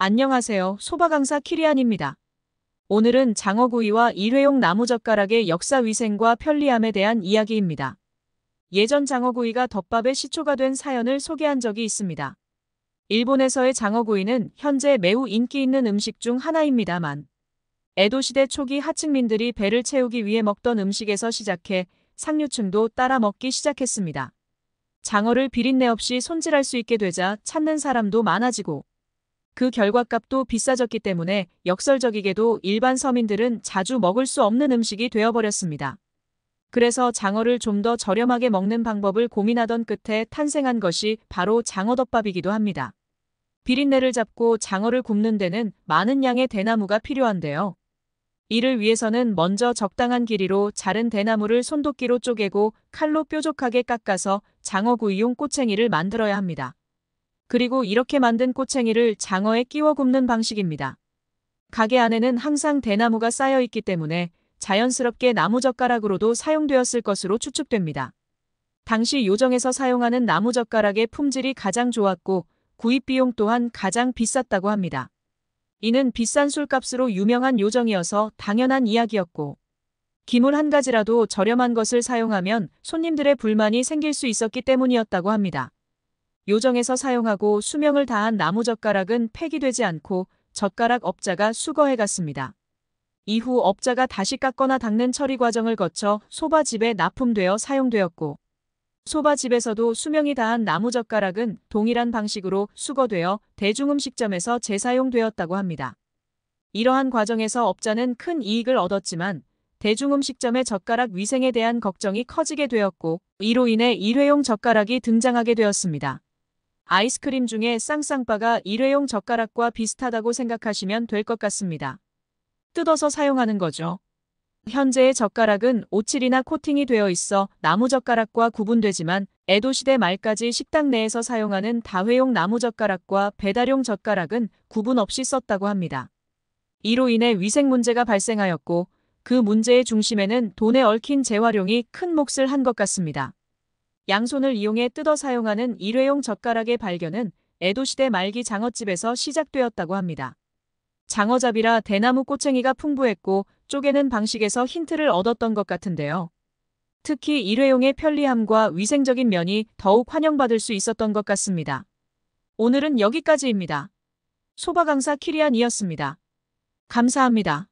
안녕하세요. 소바 강사 키리안입니다. 오늘은 장어구이와 일회용 나무젓가락의 역사 위생과 편리함에 대한 이야기입니다. 예전 장어구이가 덮밥의 시초가 된 사연을 소개한 적이 있습니다. 일본에서의 장어구이는 현재 매우 인기 있는 음식 중 하나입니다만 에도시대 초기 하층민들이 배를 채우기 위해 먹던 음식에서 시작해 상류층도 따라 먹기 시작했습니다. 장어를 비린내 없이 손질할 수 있게 되자 찾는 사람도 많아지고 그 결과값도 비싸졌기 때문에 역설적이게도 일반 서민들은 자주 먹을 수 없는 음식이 되어버렸습니다. 그래서 장어를 좀 더 저렴하게 먹는 방법을 고민하던 끝에 탄생한 것이 바로 장어덮밥이기도 합니다. 비린내를 잡고 장어를 굽는 데는 많은 양의 대나무가 필요한데요. 이를 위해서는 먼저 적당한 길이로 자른 대나무를 손도끼로 쪼개고 칼로 뾰족하게 깎아서 장어구이용 꼬챙이를 만들어야 합니다. 그리고 이렇게 만든 꼬챙이를 장어에 끼워 굽는 방식입니다. 가게 안에는 항상 대나무가 쌓여 있기 때문에 자연스럽게 나무젓가락으로도 사용되었을 것으로 추측됩니다. 당시 요정에서 사용하는 나무젓가락의 품질이 가장 좋았고 구입 비용 또한 가장 비쌌다고 합니다. 이는 비싼 술값으로 유명한 요정이어서 당연한 이야기였고 기물 한 가지라도 저렴한 것을 사용하면 손님들의 불만이 생길 수 있었기 때문이었다고 합니다. 요정에서 사용하고 수명을 다한 나무 젓가락은 폐기되지 않고 젓가락 업자가 수거해갔습니다. 이후 업자가 다시 깎거나 닦는 처리 과정을 거쳐 소바집에 납품되어 사용되었고 소바집에서도 수명이 다한 나무 젓가락은 동일한 방식으로 수거되어 대중음식점에서 재사용되었다고 합니다. 이러한 과정에서 업자는 큰 이익을 얻었지만 대중음식점의 젓가락 위생에 대한 걱정이 커지게 되었고 이로 인해 일회용 젓가락이 등장하게 되었습니다. 아이스크림 중에 쌍쌍바가 일회용 젓가락과 비슷하다고 생각하시면 될 것 같습니다. 뜯어서 사용하는 거죠. 현재의 젓가락은 오칠이나 코팅이 되어 있어 나무젓가락과 구분되지만 에도시대 말까지 식당 내에서 사용하는 다회용 나무젓가락과 배달용 젓가락은 구분 없이 썼다고 합니다. 이로 인해 위생 문제가 발생하였고 그 문제의 중심에는 돈에 얽힌 재활용이 큰 몫을 한 것 같습니다. 양손을 이용해 뜯어 사용하는 일회용 젓가락의 발견은 에도시대 말기 장어집에서 시작되었다고 합니다. 장어잡이라 대나무 꼬챙이가 풍부했고 쪼개는 방식에서 힌트를 얻었던 것 같은데요. 특히 일회용의 편리함과 위생적인 면이 더욱 환영받을 수 있었던 것 같습니다. 오늘은 여기까지입니다. 소바강사 키리안이었습니다. 감사합니다.